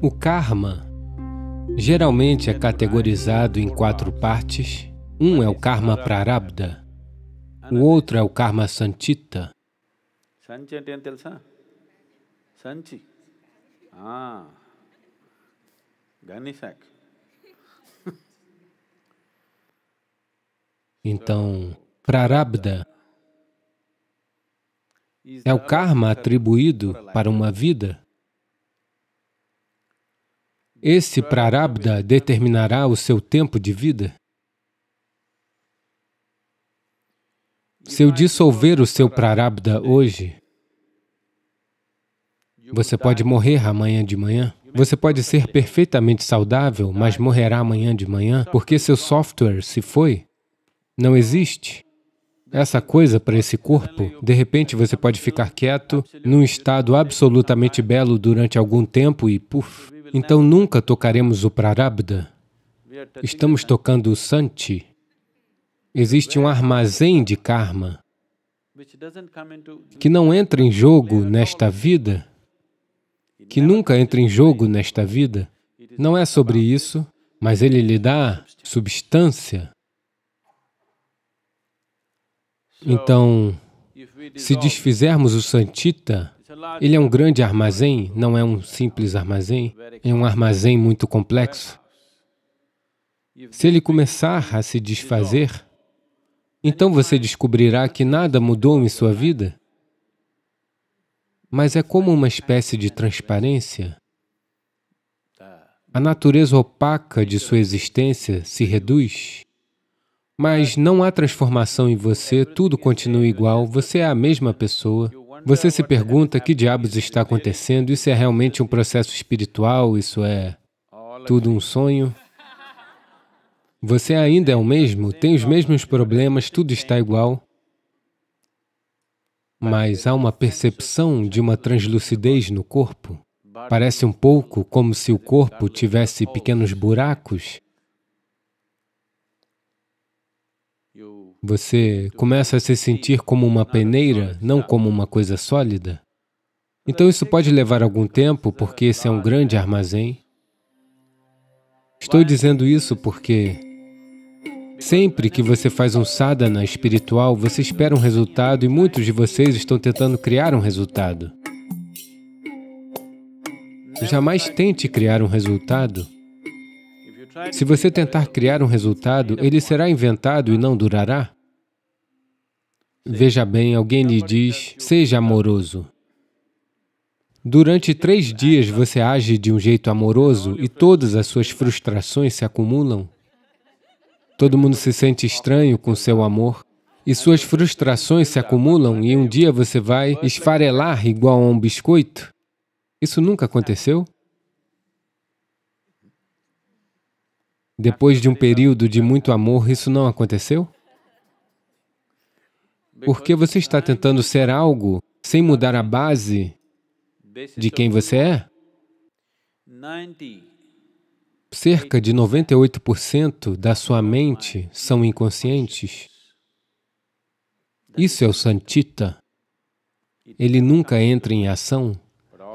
O karma geralmente é categorizado em quatro partes. Um é o karma prarabdha, o outro é o karma sanchita. Sanchi అంటే ఏం Então, Prarabdha é o karma atribuído para uma vida. Esse prarabdha determinará o seu tempo de vida? Se eu dissolver o seu prarabdha hoje, você pode morrer amanhã de manhã. Você pode ser perfeitamente saudável, mas morrerá amanhã de manhã porque seu software se foi. Não existe essa coisa para esse corpo. De repente você pode ficar quieto, num estado absolutamente belo durante algum tempo e puf, então, então nunca tocaremos o Prarabdha. Estamos tocando o Santi. Existe um armazém de karma que não entra em jogo nesta vida, que nunca entra em jogo nesta vida. Não é sobre isso, mas ele lhe dá substância. Então, se desfizermos o Santita, ele é um grande armazém, não é um simples armazém, é um armazém muito complexo. Se ele começar a se desfazer, então você descobrirá que nada mudou em sua vida. Mas é como uma espécie de transparência. A natureza opaca de sua existência se reduz. Mas não há transformação em você, tudo continua igual, você é a mesma pessoa. Você se pergunta que diabos está acontecendo, isso é realmente um processo espiritual, isso é tudo um sonho? Você ainda é o mesmo, tem os mesmos problemas, tudo está igual. Mas há uma percepção de uma translucidez no corpo. Parece um pouco como se o corpo tivesse pequenos buracos Você começa a se sentir como uma peneira, não como uma coisa sólida. Então isso pode levar algum tempo, porque esse é um grande armazém. Estou dizendo isso porque sempre que você faz um sadhana espiritual, você espera um resultado e muitos de vocês estão tentando criar um resultado. Jamais tente criar um resultado se você tentar criar um resultado, ele será inventado e não durará. Veja bem, alguém lhe diz, seja amoroso. Durante três dias você age de um jeito amoroso e todas as suas frustrações se acumulam. Todo mundo se sente estranho com seu amor e suas frustrações se acumulam e um dia você vai esfarelar igual a um biscoito. Isso nunca aconteceu? Depois de um período de muito amor, isso não aconteceu? Porque você está tentando ser algo sem mudar a base de quem você é? Cerca de 98% da sua mente são inconscientes. Isso é o Santita. Ele nunca entra em ação,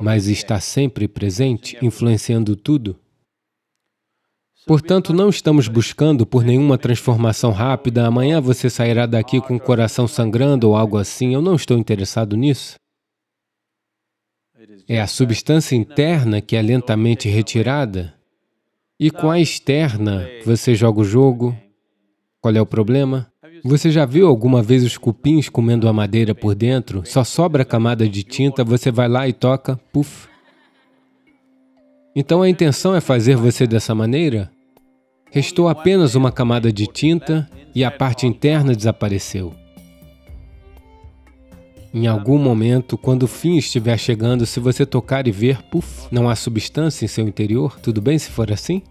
mas está sempre presente, influenciando tudo. Portanto, não estamos buscando por nenhuma transformação rápida. Amanhã você sairá daqui com o coração sangrando ou algo assim. Eu não estou interessado nisso. É a substância interna que é lentamente retirada. E com a externa, você joga o jogo. Qual é o problema? Você já viu alguma vez os cupins comendo a madeira por dentro? Só sobra a camada de tinta, você vai lá e toca, puf, então a intenção é fazer você dessa maneira? Restou apenas uma camada de tinta e a parte interna desapareceu. Em algum momento, quando o fim estiver chegando, se você tocar e ver, puf, não há substância em seu interior, tudo bem se for assim?